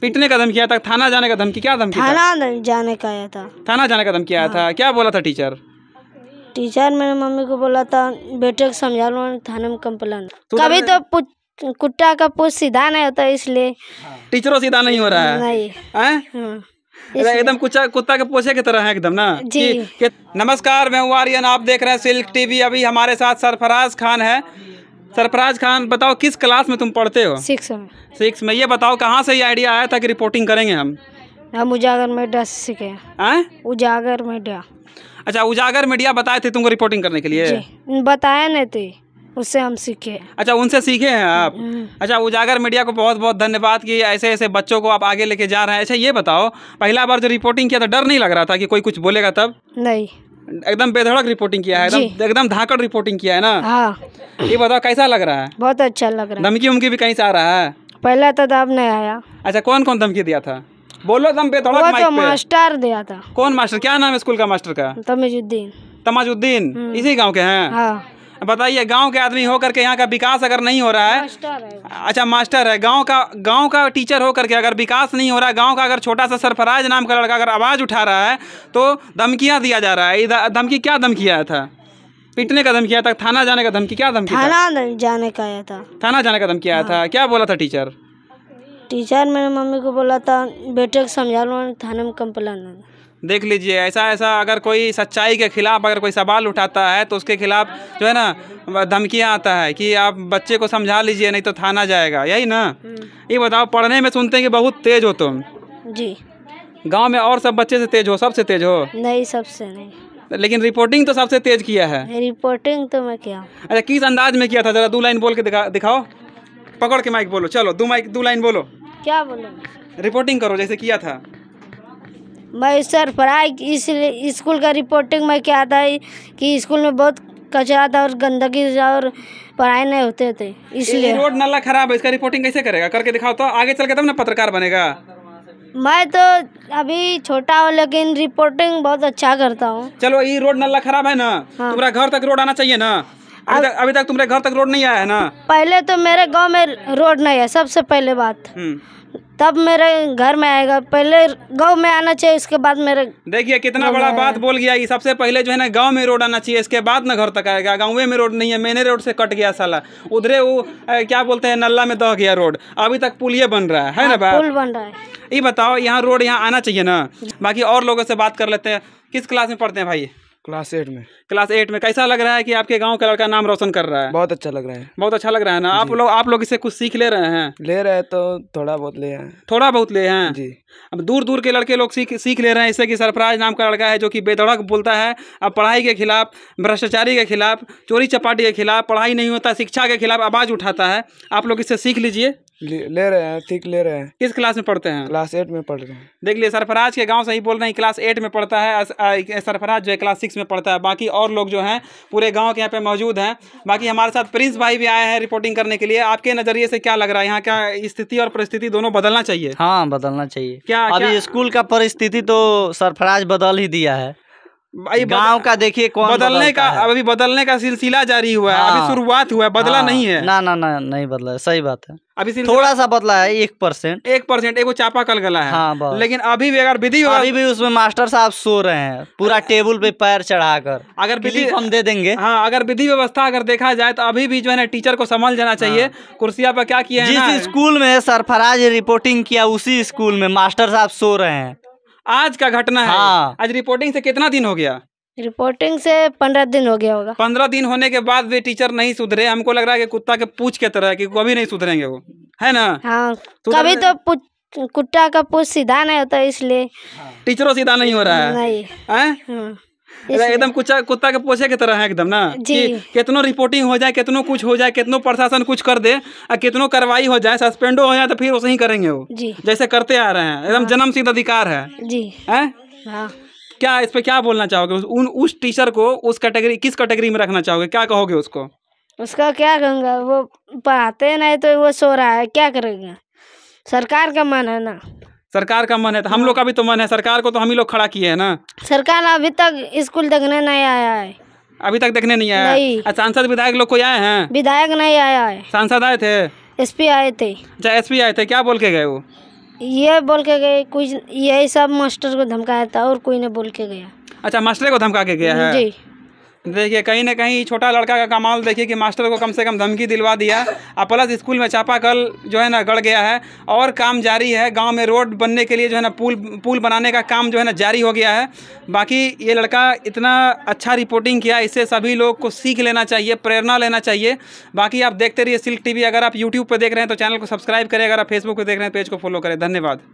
पीटने का धमकी आया था थाना जाने का धमकी क्या धमकी थाना जाने का आया था थाना जाने का धमकी आया था हाँ। क्या बोला था टीचर टीचर मेरे मम्मी को बोला था बेटे को समझा लो थाने में कम्प्लेन तो कभी तो कुत्ता का पूछ सीधा नहीं होता इसलिए टीचरों सीधा नहीं हो रहा है नहीं हाँ। एकदम कुत्ता कुत्ता के पोछे की तरह है एकदम ना जी नमस्कार मैं हूँ आर्यन आप देख रहे हैं सिल्क टीवी अभी हमारे साथ सरफराज खान है सरफराज खान बताओ किस क्लास में तुम पढ़ते हो सिक्स में सिक्स में ये बताओ कहाँ से ये आइडिया आया था कि रिपोर्टिंग करेंगे हम हम उजागर मीडिया से सीखे हैं उजागर मीडिया अच्छा उजागर मीडिया बताए थे तुमको रिपोर्टिंग करने के लिए बताए नहीं थे उससे हम सीखे अच्छा उनसे सीखे हैं आप हम्म। अच्छा उजागर मीडिया को बहुत बहुत धन्यवाद कि ऐसे ऐसे बच्चों को आप आगे लेके जा रहे हैं अच्छा ये बताओ पहला बार जो रिपोर्टिंग किया था डर नहीं लग रहा था कि कोई कुछ बोलेगा तब नहीं एकदम बेधड़क रिपोर्टिंग किया है एकदम धाकड़ रिपोर्टिंग किया है ना हाँ ये बताओ कैसा लग रहा है बहुत अच्छा लग रहा है धमकी उमकी भी कहीं से आ रहा है पहला तो दब नहीं आया अच्छा कौन कौन धमकी दिया था बोलो एकदम बेधड़क तो मास्टर दिया था कौन मास्टर क्या नाम है स्कूल का मास्टर का तमीजुद्दीन तमाजुद्दीन हम्म। इसी गाँव के हैं हाँ। बताइए गांव के आदमी होकर के यहाँ का विकास अगर नहीं हो रहा है, मास्टर है। अच्छा मास्टर है गांव का गांव का टीचर होकर के अगर विकास नहीं हो रहा है गाँव का अगर छोटा सा सरफराज नाम का लड़का अगर आवाज़ उठा रहा है तो धमकियाँ दिया जा रहा है धमकी क्या धमकी आया था पिटने का धमकी आया था थाना जाने का धमकी क्या धमकी थाना जाने का आया था थाना जाने का धमकी आया था क्या बोला था टीचर टीचर मेरे मम्मी को बोला था बेटे को समझा लो थाने में कंप्लेन देख लीजिए ऐसा ऐसा अगर कोई सच्चाई के खिलाफ अगर कोई सवाल उठाता है तो उसके खिलाफ जो है ना धमकियाँ आता है कि आप बच्चे को समझा लीजिए नहीं तो थाना जाएगा यही ना हम्म। ये बताओ पढ़ने में सुनते हैं कि बहुत तेज हो तुम जी गांव में और सब बच्चे से तेज हो सबसे तेज हो नहीं सबसे नहीं लेकिन रिपोर्टिंग तो सबसे तेज किया है रिपोर्टिंग तो मैं किया अच्छा किस अंदाज में किया था जरा दो लाइन बोल के दिखा दिखाओ पकड़ के माइक बोलो चलो दो माइक दो लाइन बोलो क्या बोले रिपोर्टिंग करो जैसे किया था मैं सर पढ़ाई इसलिए स्कूल का रिपोर्टिंग में क्या था कि स्कूल में बहुत कचरा था और गंदगी और पढ़ाई नहीं होते थे इसलिए रोड नाला खराब है इसका रिपोर्टिंग कैसे करेगा करके दिखाओ तो आगे चल के तब ना पत्रकार बनेगा मैं तो अभी छोटा हूँ लेकिन रिपोर्टिंग बहुत अच्छा करता हूँ चलो ये रोड नाला खराब है ना तो हाँ। तुम्हारा घर तक रोड आना चाहिए ना अभी तक अभी तक तुम्हारे घर तक रोड नहीं आया है ना पहले तो मेरे गांव में रोड नहीं है सबसे पहले बात हम्म। तब मेरे घर में आएगा पहले गांव में आना चाहिए इसके बाद मेरे देखिए कितना बड़ा बात बोल गया सबसे पहले जो है ना गांव में रोड आना चाहिए इसके बाद ना घर तक आएगा गाँव में रोड नहीं है मैंने रोड से कट गया साला उधरे वो क्या बोलते हैं नल्ला में दह गया रोड अभी तक पुलिये बन रहा है है ना हाँ, बात पुल बन रहा है ये बताओ यहाँ रोड यहाँ आना चाहिए ना बाकी और लोगों से बात कर लेते हैं किस क्लास में पढ़ते हैं भाई क्लास एट में क्लास एट में कैसा लग रहा है कि आपके गांव का लड़का नाम रोशन कर रहा है बहुत अच्छा लग रहा है बहुत अच्छा लग रहा है ना आप लोग आप लोग इससे कुछ सीख ले रहे हैं ले रहे हैं तो थोड़ा बहुत ले हैं थोड़ा बहुत ले हैं जी अब दूर दूर के लड़के लोग सीख सीख ले रहे हैं इससे कि सरफराज नाम का लड़का है जो कि बेधड़क बोलता है अब पढ़ाई के खिलाफ भ्रष्टाचारी के खिलाफ चोरी चपाटी के खिलाफ पढ़ाई नहीं होता शिक्षा के खिलाफ आवाज़ उठाता है आप लोग इससे सीख लीजिए ले रहे हैं ठीक ले रहे हैं किस क्लास में पढ़ते हैं क्लास एट में पढ़ रहे हैं देख लिए सरफराज के गांव से ही बोल रहे हैं क्लास एट में पढ़ता है सरफराज जो है क्लास सिक्स में पढ़ता है बाकी और लोग जो हैं पूरे गांव के यहाँ पे मौजूद हैं बाकी हमारे साथ प्रिंस भाई भी आए हैं रिपोर्टिंग करने के लिए आपके नज़रिए से क्या लग रहा है यहाँ क्या स्थिति और परिस्थिति दोनों बदलना चाहिए हाँ बदलना चाहिए क्या अभी स्कूल का परिस्थिति तो सरफराज बदल ही दिया है गांव का देखिए कौन बदलने का अभी बदलने का सिलसिला जारी हुआ है हाँ, अभी शुरुआत हुआ है बदला हाँ, नहीं है ना ना ना नहीं बदला है सही बात है अभी थोड़ा सा बदला है एक परसेंट एक परसेंट एक चापा कल गला है हाँ, लेकिन अभी भी अगर विधि अभी भी उसमें मास्टर साहब सो रहे हैं पूरा टेबल पे पैर चढ़ाकर अगर विधि हम दे देंगे हाँ अगर विधि व्यवस्था अगर देखा जाए तो अभी भी जो है ना टीचर को समझ जाना हाँ। चाहिए कुर्सिया पर क्या किया जिस स्कूल में सरफराज रिपोर्टिंग किया उसी स्कूल में मास्टर साहब सो रहे हैं आज का घटना है हाँ। आज रिपोर्टिंग से कितना दिन हो गया रिपोर्टिंग से पंद्रह दिन हो गया होगा पंद्रह दिन होने के बाद भी टीचर नहीं सुधरे हमको लग रहा है कि कुत्ता के पूछ के तरह कि कभी नहीं सुधरेंगे वो है ना हाँ तो कभी तो कुत्ता का पूछ सीधा नहीं होता इसलिए हाँ। टीचरों सीधा नहीं हो रहा है नहीं एकदम कुछ कुत्ता के पोछे की तरह है एकदम ना कि कितनो रिपोर्टिंग हो जाए कितनो कुछ हो जाए कितनो प्रशासन कुछ कर दे और कितनो कार्रवाई हो जाए सस्पेंडो हो जाए तो फिर वैसे ही करेंगे वो जैसे करते आ रहे हैं एकदम हाँ। जन्म सिद्ध अधिकार है जी है हाँ। क्या इस पे क्या बोलना चाहोगे उन उस टीचर को उस कैटेगरी किस कैटेगरी में रखना चाहोगे क्या कहोगे उसको उसका क्या कहूँगा वो पढ़ाते नहीं तो वो सो रहा है क्या करेगा सरकार का मन है ना सरकार का मन है तो हम हाँ। लोग का भी तो मन है सरकार को तो हम ही लोग खड़ा किए हैं ना सरकार अभी तक स्कूल देखने नहीं आया है अभी तक देखने नहीं आया नहीं। अच्छा, सांसद विधायक लोग कोई आए हैं विधायक नहीं आया है सांसद आए थे एसपी आए थे अच्छा एसपी आए थे क्या बोल के गए वो ये बोल के गए कुछ यही सब मास्टर को धमकाया था और कोई ने बोल के गया अच्छा मास्टर को धमका के गया है जी देखिए कहीं ना कहीं छोटा लड़का का कमाल देखिए कि मास्टर को कम से कम धमकी दिलवा दिया और प्लस स्कूल में चापाकल जो है ना गड़ गया है और काम जारी है गांव में रोड बनने के लिए जो है ना पुल पुल बनाने का काम जो है ना जारी हो गया है बाकी ये लड़का इतना अच्छा रिपोर्टिंग किया इससे सभी लोग को सीख लेना चाहिए प्रेरणा लेना चाहिए बाकी आप देखते रहिए सिल्क टी अगर आप यूट्यूब पर देख रहे हैं तो चैनल को सब्सक्राइब करें अगर आप फेसबुक पर देख रहे हैं पेज को फॉलो करें धन्यवाद